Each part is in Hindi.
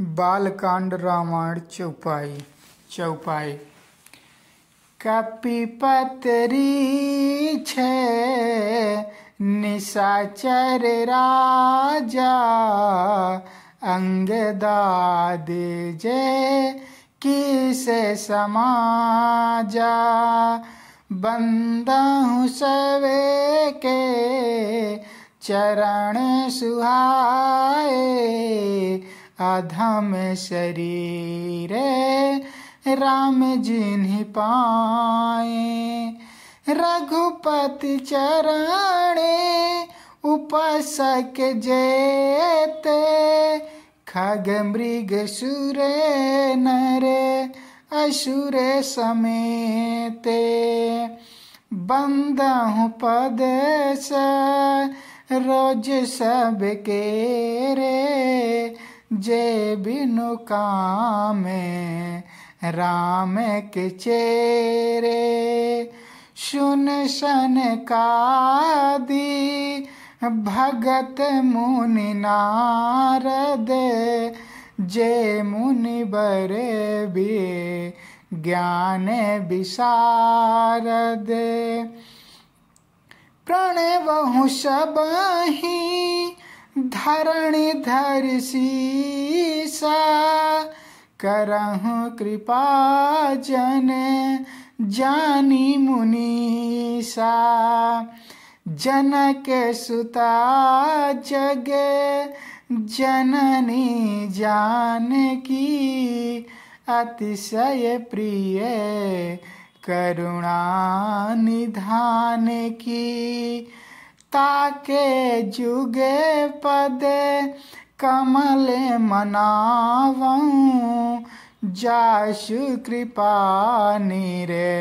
बालकांड रामायण चौपाई चौपाई कपिपतरी छे निशाचर राजा अंगदाद जे किस समाजा बंद सवे के चरण सुहाए आधा में शरीर राम जिन्हें पाए रघुपति चरण उपसक जेते खग मृग सुरे नरे असुरे समेते बंद पद स रोज सबके रे जे बिनु कामे राम के चेरे सुन सन कादी भगत मुनि नारद जे मुनि बरे भी ज्ञान प्रणय बहु सबही धरणी धर सीसा कृपा जन जानी मुनीसा जनक सुता जग जननी जान की अतिशय प्रिय करुणा निधान की ताके जुगे पदे कमल मनावऊँ जाशु कृपा निरे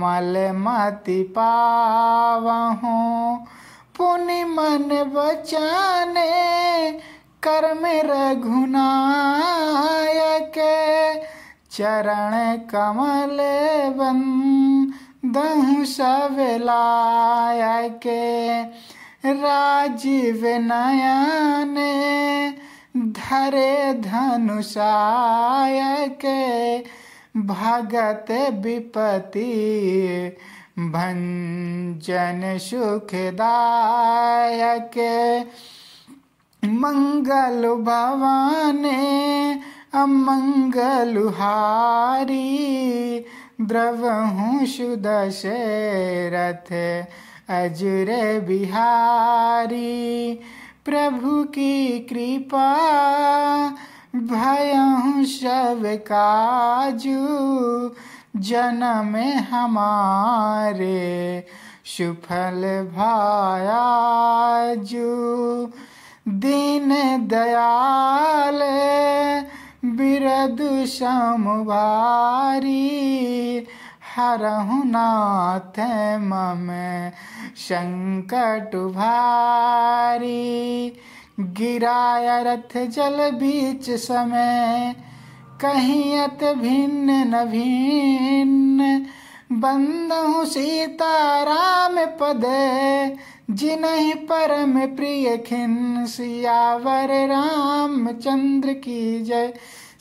मलमति पावहु पुनि मन बचाने कर्म रघुनायके चरण कमल बन दहु सवेला के राजीव नयन धरे धनुषाय के भगत विपति भंजन सुखदाय के मंगल भवाने अमंगलहारी द्रव हूँ शुद्ध शरथ अजुर बिहारी प्रभु की कृपा भय हूँ शव काजू जन्म हमारे सुफल भायाजू दीन दयाल बिरद श्याम भारी हरहु मम संकट भारी गिराय रथ जल बीच समय कहीं अत भिन्न न भिन्न सीता राम पद जिन्ह परम प्रिय खिन सियावर रामचंद्र की जय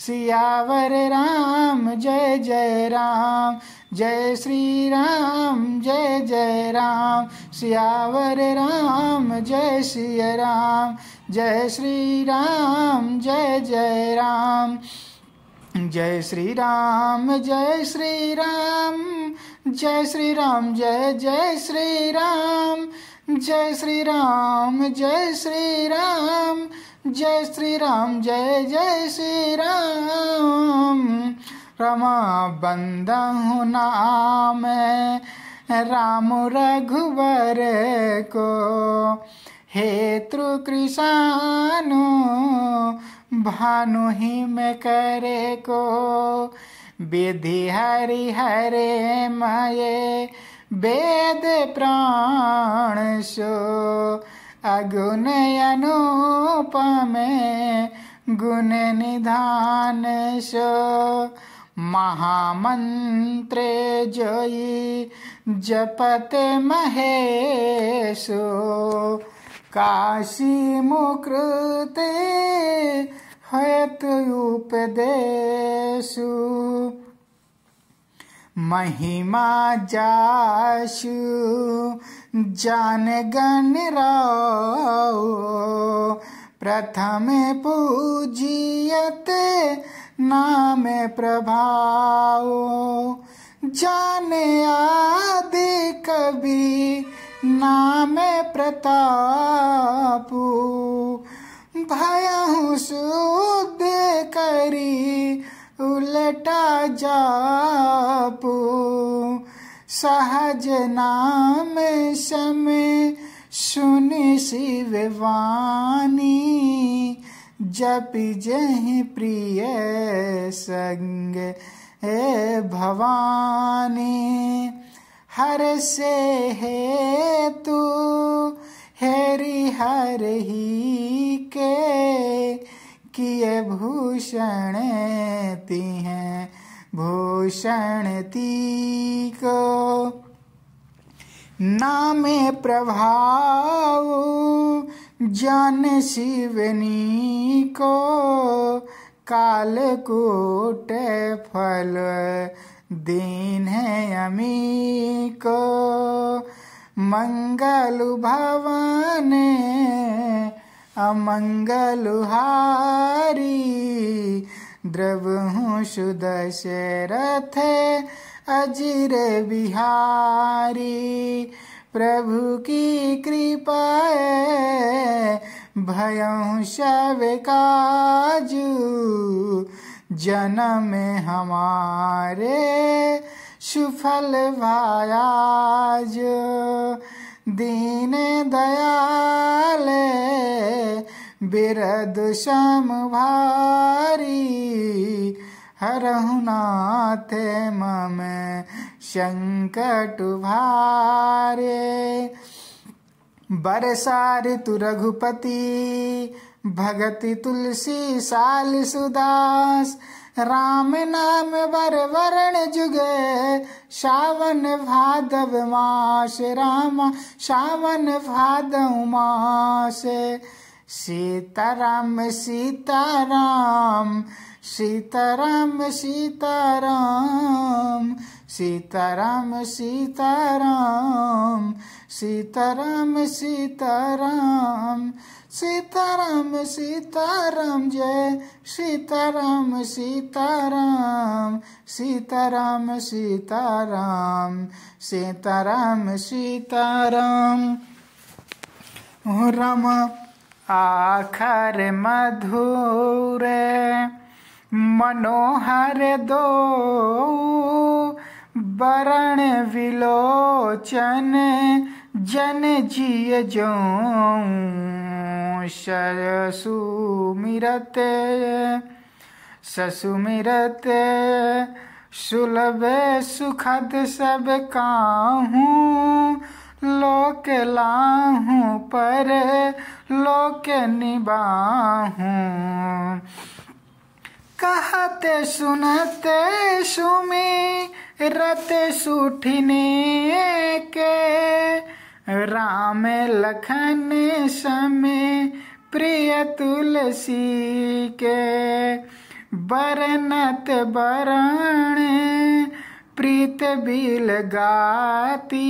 सियावर राम जय जय राम जय श्री राम जय जय राम सियावर राम जय श्री राम जय श्री राम जय जय राम जय श्री राम जय श्री राम जय श्री राम जय जय श्री राम जय श्री राम जय श्री राम जय श्री राम जय जय श्री राम रमा बंद हूँ नाम राम रघुवर को हेतु कृषानु भानु ही में करे को विधि हरि हरे मये वेद प्राण शो अगुण अनुपमे गुण निधान शो महामन्त्रे जोई जपत महेशो काशी काशीमुकृते हयत्युपदेषु महिमा जाशु जानगण प्रथम पूजियत नाम प्रभाओ जान आदि कवि नाम प्रतापू भया शुद्ध करी उलटा जापू सहज नाम समय सुन शिववानी जप जहि प्रिय संग हे भवानी हर से हे तू हरि हर ही के किए भूषण ती हैं भूषण ती को नाम प्रभाव जन शिवनी को कालकूट फल दीन है अमी को मंगल भवन हारी द्रव हूँ सुदशरथ अजीर बिहारी प्रभु की कृपा भय शव काजू जन्म हमारे सुफल भायाज दीन दयाल बिरद शम भारी हरहुनाथे मम संकट भारे बरसार तु रघुपति भगति तुलसी साल सुदास राम नाम वर वरण जुगे श्रावण भादव मास राम श्रावण भादव मास सीताराम सीताराम सीताराम सीताराम सीताराम सीताराम सीताराम सीताराम सीताराम सीताराम जय सीताराम सीताराम सीताराम सीताराम सीताराम सीताराम राम आखर मधुर मनोहर दो वरण विलोचन जन जिय जो सरसुमिरत ससुमिरत सुलभ सुखद सब काहू लोक लाहू पर लोक निबाहू कहते सुनते सुमी रत सुठने के राम लखन समय प्रिय तुलसी के बरनत बरण प्रीत बिल गाती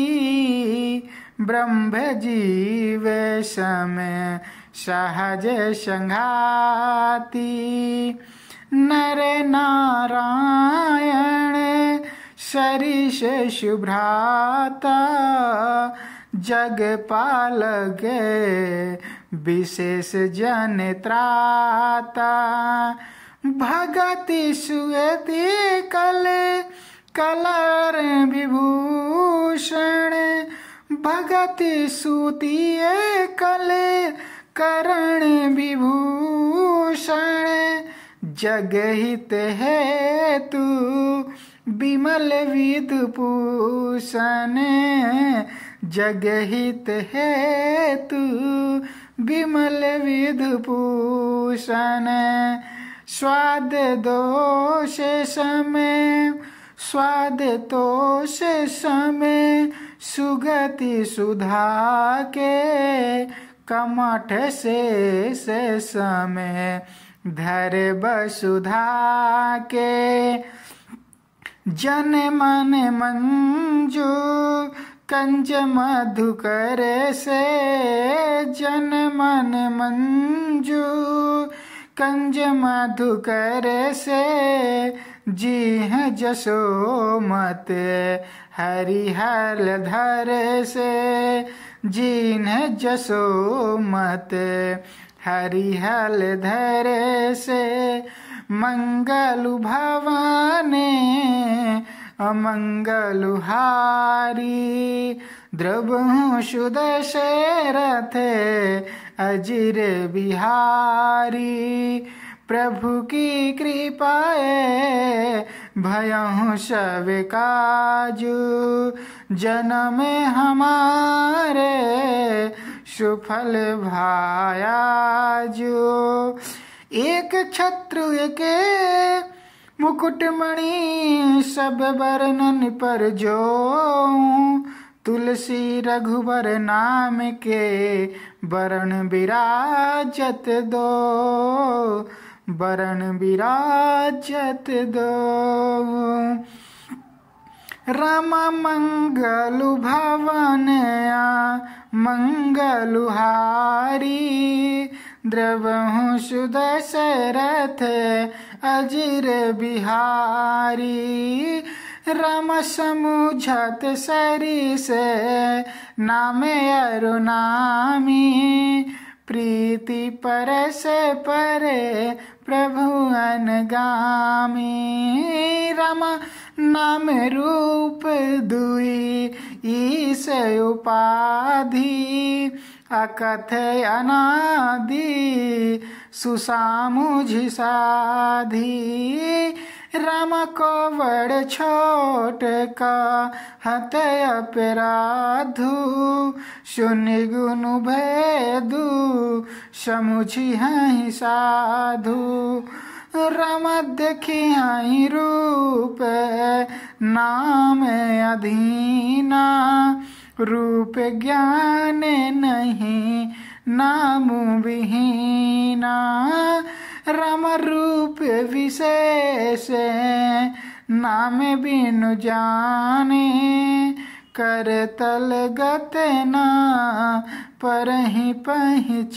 ब्रह्म जीव समय सहज संघाती नर नारायण सरिष शुभ्राता जगपाल के विशेष जन त्राता भगति सुति कल कलर विभूषण भगति सुतीय कल करण विभूषण जगहित है तू विमल विदूषण जगहित है तू विमल विधुपूषण स्वाद दोष समय स्वाद तोष समय सुगति सुधा के कमठ से से समय धर बसुधा के जन मन मंजू कंज मधुकर से जन मन मंजू कंज मधुकर से जी है जसो मत हरिहल धर से जीन है जसो मत हरिहल धर से मंगल भवन अमंगलुहारी द्रबहुषु दशरथे अजिर बिहारी प्रभु की कृपाए भयहु सब काजू जन्म हमारे सुफल भायाजो एक छत्रु के मुकुटमणि सब वर्णन पर जो तुलसी रघुबर नाम के वरण विराजत दो वरण विराजत दो रामा मंगल भवनया मंगलुहारी द्रवहु सुदशरथ शरथ अजीर बिहारी रम समुझत सरी से नाम अरुणामी प्रीति पर से परे प्रभु अनगामी रम नाम रूप दुई ईश उपाधि अकथे अनादि सुसामुझि साधी राम को बड़ छोट का हत अपराधु सुन गुन भेदु समुझि हहीं साधु रम देखी हई रूप नाम अधीना रूप ज्ञान नहीं नाम विहीना रम रूप विशेष नाम बिनु जाने कर तल गत ना पर ही पहचाने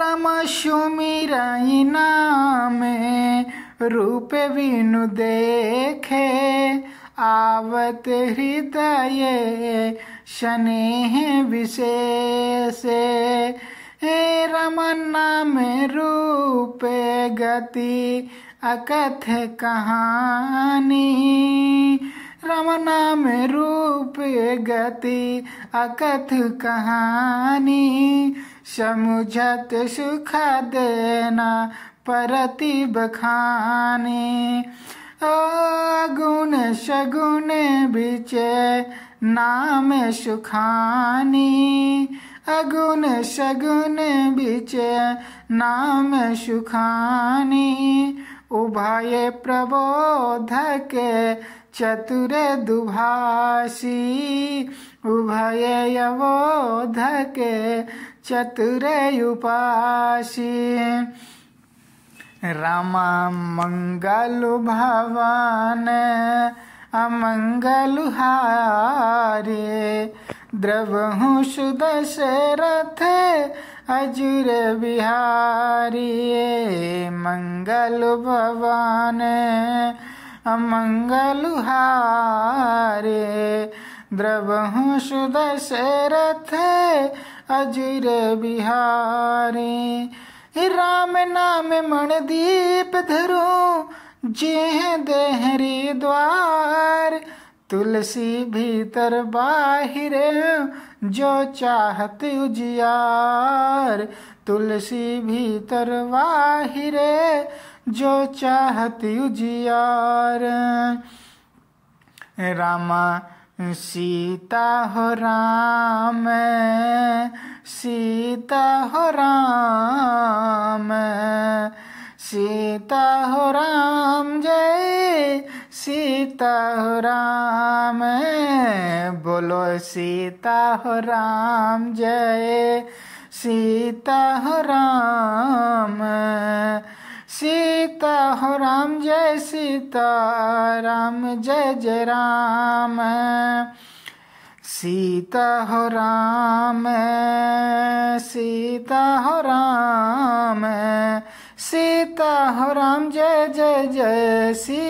रम सुमिरई नाम रूप बिनु देखे आवत हृदय शनि विशेष रमन्ना में रूप गति अकथ कहानी रमना में रूप गति अकथ कहानी समुझत सुख देना परति बखानी अगुण शगुन बिचे नाम सुखानी अगुण शगुण बिचे नाम सुखानी उभय प्रबोधक चतुर दुभाषी उभय अवोधक चतुर उपासी रामा मंगल मङ्गलु भवान् अमङ्गलुहारे द्रवहुष दशरथ अजुर बिहारी मङ्गल भवान अमङ्गलुहारे द्रवहुष रथ अजुर बिहारी राम नाम मणदीप धरू जेह देहरी द्वार तुलसी भीतर बाहिर जो चाहत उजियार तुलसी भीतर बाहिर जो चाहत उजियार रामा सीता हो राम सीता हो राम सीता हो राम जय सीता हो राम बोलो सीता हो राम जय सीता हो राम सीता हो राम जय सीता राम जय जय राम सीता हो राम सीता हो राम सीता हो राम जय जय जय सी